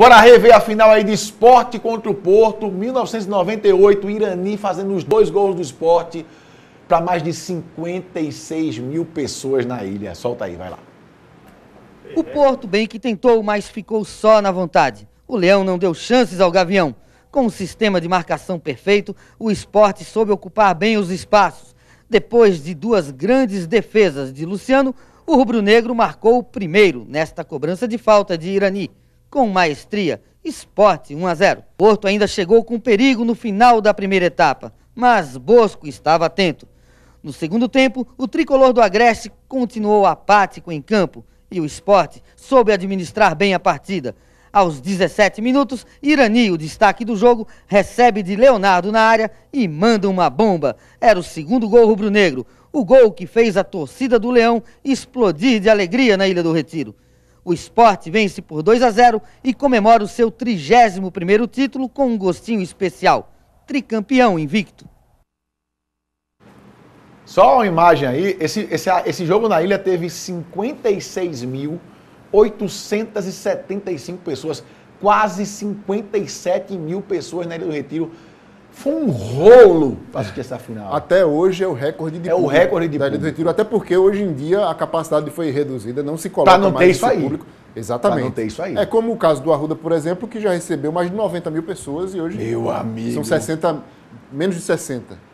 Bora rever a final aí de esporte contra o Porto, 1998, Irani fazendo os dois gols do esporte para mais de 56 mil pessoas na ilha. Solta aí, vai lá. O Porto bem que tentou, mas ficou só na vontade. O Leão não deu chances ao Gavião. Com um sistema de marcação perfeito, o esporte soube ocupar bem os espaços. Depois de duas grandes defesas de Luciano, o rubro-negro marcou o primeiro nesta cobrança de falta de Irani com maestria. Esporte 1 a 0. Porto ainda chegou com perigo no final da primeira etapa, mas Bosco estava atento. No segundo tempo, o tricolor do Agreste continuou apático em campo e o esporte soube administrar bem a partida. Aos 17 minutos, Irani, o destaque do jogo, recebe de Leonardo na área e manda uma bomba. Era o segundo gol rubro-negro, o gol que fez a torcida do Leão explodir de alegria na Ilha do Retiro. O esporte vence por 2 a 0 e comemora o seu 31º título com um gostinho especial. Tricampeão invicto. Só uma imagem aí, esse, esse, esse jogo na ilha teve 56.875 pessoas, quase 57 mil pessoas na Ilha do Retiro foi um rolo assistir essa final. Até hoje é o recorde de É público, o recorde de público. Retiro, até porque hoje em dia a capacidade foi reduzida, não se coloca não mais isso aí. público. Exatamente. não ter isso aí. É como o caso do Arruda, por exemplo, que já recebeu mais de 90 mil pessoas e hoje Meu amigo. são 60, menos de 60.